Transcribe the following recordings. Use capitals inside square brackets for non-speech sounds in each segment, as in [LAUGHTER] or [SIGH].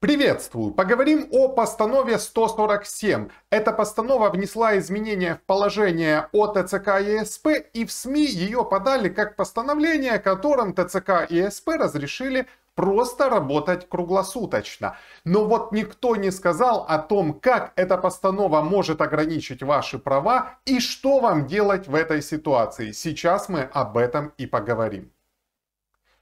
Приветствую! Поговорим о постанове 147. Эта постанова внесла изменения в положение о ТЦК и СП, и в СМИ ее подали как постановление, которым ТЦК и СП разрешили просто работать круглосуточно. Но вот никто не сказал о том, как эта постанова может ограничить ваши права и что вам делать в этой ситуации. Сейчас мы об этом и поговорим.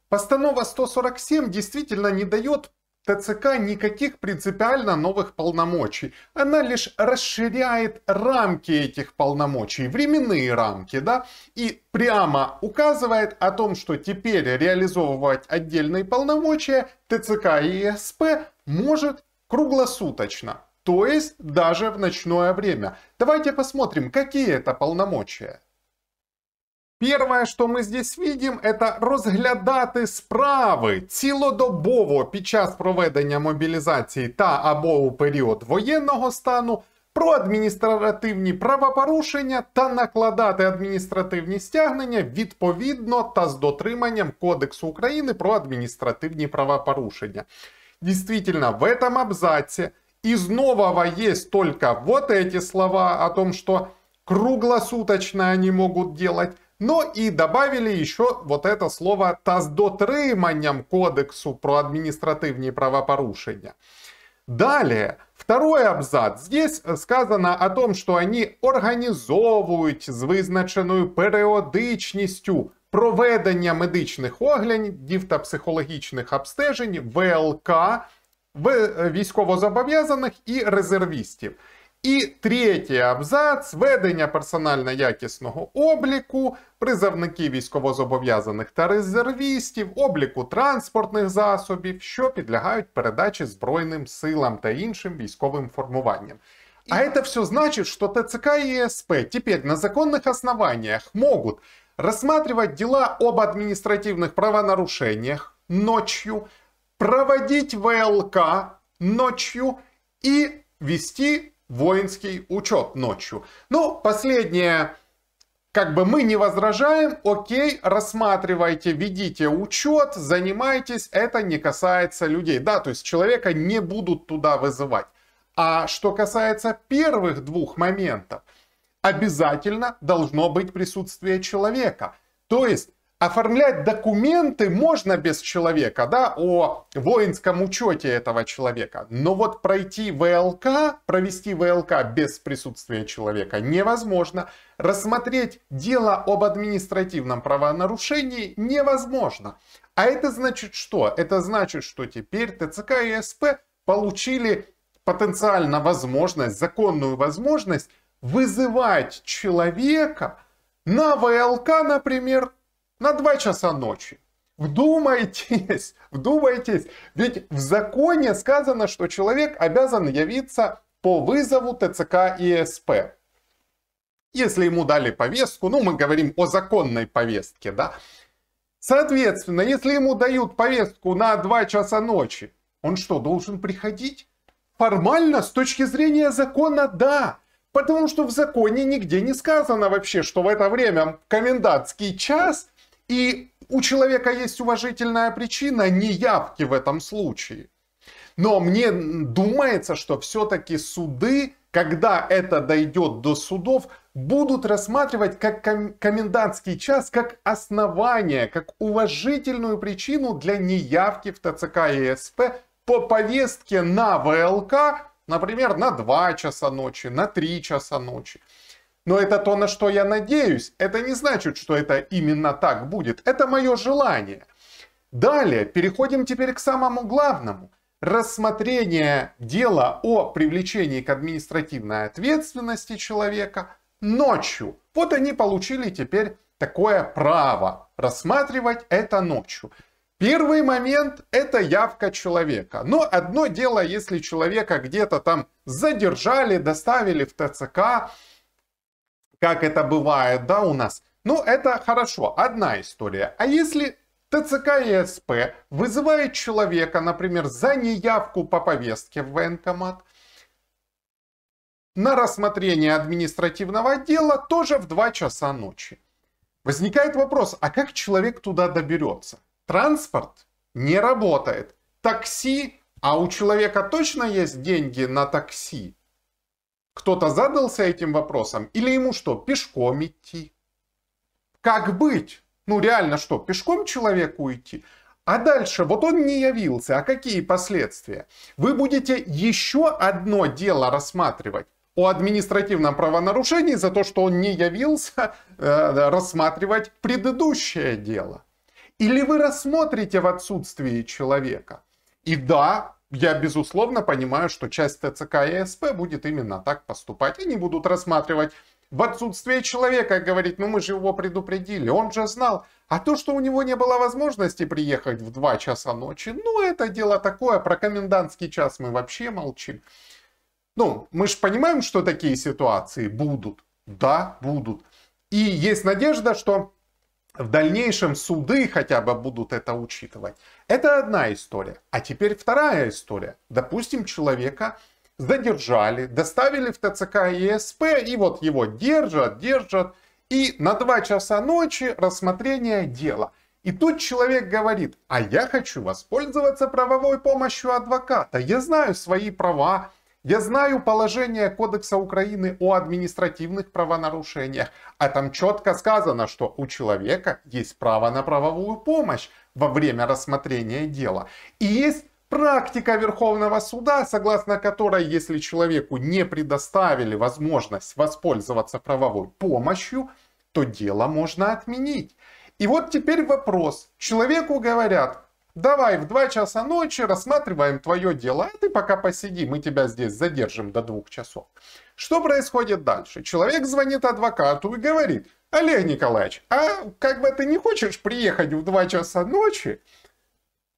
Постанова 147 действительно не дает ТЦК никаких принципиально новых полномочий. Она лишь расширяет рамки этих полномочий, временные рамки, да, и прямо указывает о том, что теперь реализовывать отдельные полномочия ТЦК и СП может круглосуточно, то есть даже в ночное время. Давайте посмотрим, какие это полномочия. Первое, що ми здесь видим, это розглядати справи цілодобово під час проведення мобілізації та або у період воєнного стану про адміністративні правопорушення та накладати адміністративні стягнення відповідно та з дотриманням Кодексу України про адміністративні правопорушення. Действительно, в этом абзаці и снова есть только вот эти слова о том, что круглосуточно они могут делать. Ну и добавили еще вот это слово «та з дотриманням Кодексу про административные правопорушения». Далее, второй абзац. Здесь э, сказано о том, что они організовують з визначеною періодичністю проведення медичних оглядів та психологічних обстежень ВЛК э, військовозобов'язаних і резервістів. І третій абзац ведення персонально якісного обліку, призовників військовозобов'язаних та резервістів, обліку транспортних засобів, що підлягають передачі Збройним силам та іншим військовим формуванням. А это все значит, что ТЦК и ЕСП тепер на законных основаниях могут рассматривать дела об административных правонарушениях ночью, проводить ВЛК ночью і вести воинский учет ночью. Ну, последнее, как бы мы не возражаем, окей, рассматривайте, ведите учет, занимайтесь, это не касается людей. Да, то есть человека не будут туда вызывать. А что касается первых двух моментов, обязательно должно быть присутствие человека. То есть оформлять документы можно без человека, да, о воинском учете этого человека. Но вот пройти ВЛК, провести ВЛК без присутствия человека невозможно. Рассмотреть дело об административном правонарушении невозможно. А это значит что? Это значит, что теперь ТЦК и СП получили потенциально возможность, законную возможность вызывать человека на ВЛК, например, на 2 часа ночи. Вдумайтесь, [LAUGHS] вдумайтесь, ведь в законе сказано, что человек обязан явиться по вызову ТЦК и СП. Если ему дали повестку, ну мы говорим о законной повестке, да. Соответственно, если ему дают повестку на 2 часа ночи, он что, должен приходить? Формально, с точки зрения закона, да. Потому что в законе нигде не сказано вообще, что в это время комендантский час – и у человека есть уважительная причина неявки в этом случае. Но мне думается, что все-таки суды, когда это дойдет до судов, будут рассматривать как комендантский час, как основание, как уважительную причину для неявки в ТЦК и СП по повестке на ВЛК, например, на 2 часа ночи, на 3 часа ночи. Но это то, на что я надеюсь. Это не значит, что это именно так будет. Это мое желание. Далее, переходим теперь к самому главному. Рассмотрение дела о привлечении к административной ответственности человека ночью. Вот они получили теперь такое право рассматривать это ночью. Первый момент – это явка человека. Но ну, одно дело, если человека где-то там задержали, доставили в ТЦК, как это бывает, да, у нас. Ну, это хорошо, одна история. А если ТЦК и СП вызывает человека, например, за неявку по повестке в военкомат, на рассмотрение административного дела тоже в 2 часа ночи. Возникает вопрос, а как человек туда доберется? Транспорт не работает. Такси, а у человека точно есть деньги на такси? Кто-то задался этим вопросом? Или ему что, пешком идти? Как быть? Ну реально что, пешком человеку идти? А дальше, вот он не явился, а какие последствия? Вы будете еще одно дело рассматривать о административном правонарушении за то, что он не явился [LAUGHS] э, рассматривать предыдущее дело. Или вы рассмотрите в отсутствии человека. И да, я, безусловно, понимаю, что часть ТЦК и СП будет именно так поступать. Они будут рассматривать в отсутствие человека, говорить, ну мы же его предупредили, он же знал. А то, что у него не было возможности приехать в 2 часа ночи, ну это дело такое, про комендантский час мы вообще молчим. Ну, мы же понимаем, что такие ситуации будут. Да, будут. И есть надежда, что в дальнейшем суды хотя бы будут это учитывать. Это одна история. А теперь вторая история. Допустим, человека задержали, доставили в ТЦК ЕСП, и вот его держат, держат, и на 2 часа ночи рассмотрение дела. И тут человек говорит, а я хочу воспользоваться правовой помощью адвоката, я знаю свои права, я знаю положение Кодекса Украины о административных правонарушениях, а там четко сказано, что у человека есть право на правовую помощь во время рассмотрения дела. И есть практика Верховного суда, согласно которой, если человеку не предоставили возможность воспользоваться правовой помощью, то дело можно отменить. И вот теперь вопрос. Человеку говорят, давай в 2 часа ночи рассматриваем твое дело, а ты пока посиди, мы тебя здесь задержим до 2 часов. Что происходит дальше? Человек звонит адвокату и говорит, Олег Николаевич, а как бы ты не хочешь приехать в 2 часа ночи,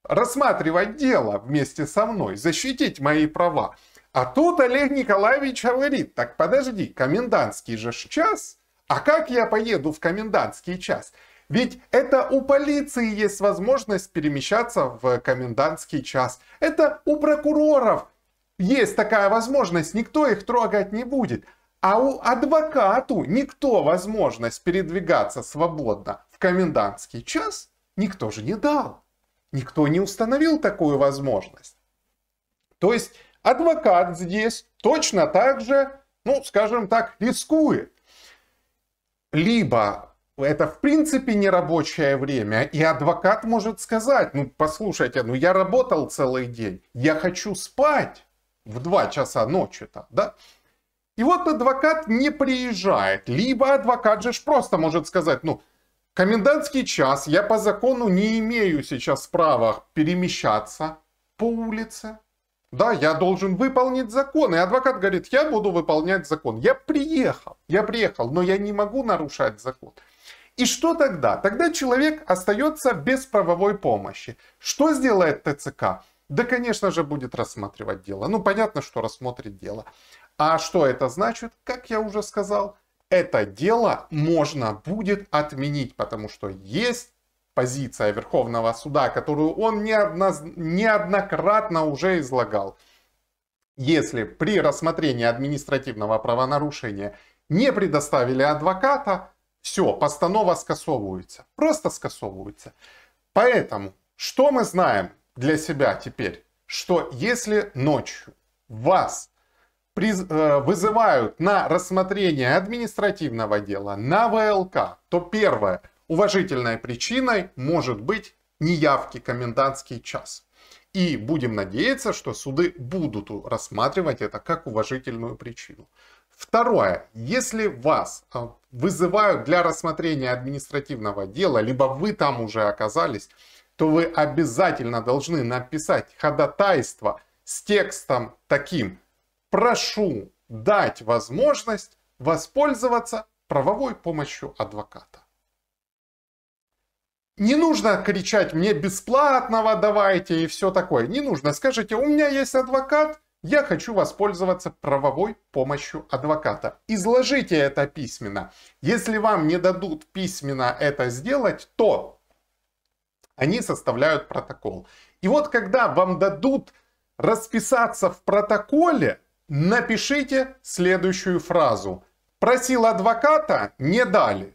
рассматривать дело вместе со мной, защитить мои права. А тут Олег Николаевич говорит, так подожди, комендантский же час, а как я поеду в комендантский час? Ведь это у полиции есть возможность перемещаться в комендантский час. Это у прокуроров есть такая возможность, никто их трогать не будет. А у адвокату никто возможность передвигаться свободно в комендантский час никто же не дал. Никто не установил такую возможность. То есть адвокат здесь точно так же, ну, скажем так, рискует. Либо это в принципе не рабочее время. И адвокат может сказать, ну послушайте, ну я работал целый день, я хочу спать в 2 часа ночи-то, да? И вот адвокат не приезжает. Либо адвокат же просто может сказать, ну, комендантский час, я по закону не имею сейчас права перемещаться по улице. Да, я должен выполнить закон. И адвокат говорит, я буду выполнять закон. Я приехал, я приехал, но я не могу нарушать закон. И что тогда? Тогда человек остается без правовой помощи. Что сделает ТЦК? Да, конечно же, будет рассматривать дело. Ну, понятно, что рассмотрит дело. А что это значит? Как я уже сказал, это дело можно будет отменить, потому что есть позиция Верховного суда, которую он неоднократно уже излагал. Если при рассмотрении административного правонарушения не предоставили адвоката, все, постанова скасовывается. Просто скасовывается. Поэтому, что мы знаем для себя теперь? Что если ночью вас приз, э, вызывают на рассмотрение административного дела, на ВЛК, то первое, уважительной причиной может быть неявки комендантский час. И будем надеяться, что суды будут рассматривать это как уважительную причину. Второе. Если вас э, вызывают для рассмотрения административного дела, либо вы там уже оказались, то вы обязательно должны написать ходатайство с текстом таким. Прошу дать возможность воспользоваться правовой помощью адвоката. Не нужно кричать, мне бесплатного давайте и все такое. Не нужно. Скажите, у меня есть адвокат, я хочу воспользоваться правовой помощью адвоката. Изложите это письменно. Если вам не дадут письменно это сделать, то они составляют протокол. И вот когда вам дадут расписаться в протоколе, напишите следующую фразу. Просил адвоката, не дали.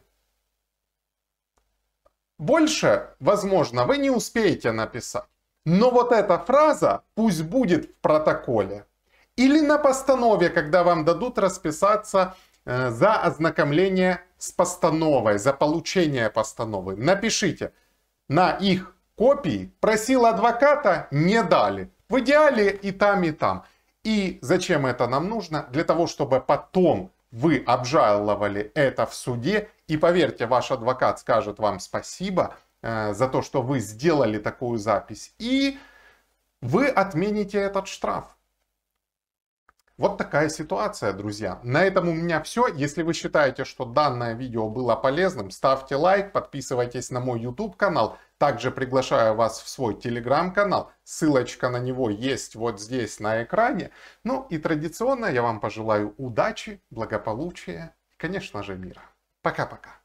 Больше, возможно, вы не успеете написать. Но вот эта фраза пусть будет в протоколе. Или на постанове, когда вам дадут расписаться э, за ознакомление с постановой, за получение постановы. Напишите, на их копии просил адвоката, не дали. В идеале и там, и там. И зачем это нам нужно? Для того, чтобы потом вы обжаловали это в суде, и поверьте, ваш адвокат скажет вам спасибо, Э, за то, что вы сделали такую запись, и вы отмените этот штраф. Вот такая ситуация, друзья. На этом у меня все. Если вы считаете, что данное видео было полезным, ставьте лайк, подписывайтесь на мой YouTube канал. Также приглашаю вас в свой Telegram канал Ссылочка на него есть вот здесь на экране. Ну и традиционно я вам пожелаю удачи, благополучия конечно же, мира. Пока-пока.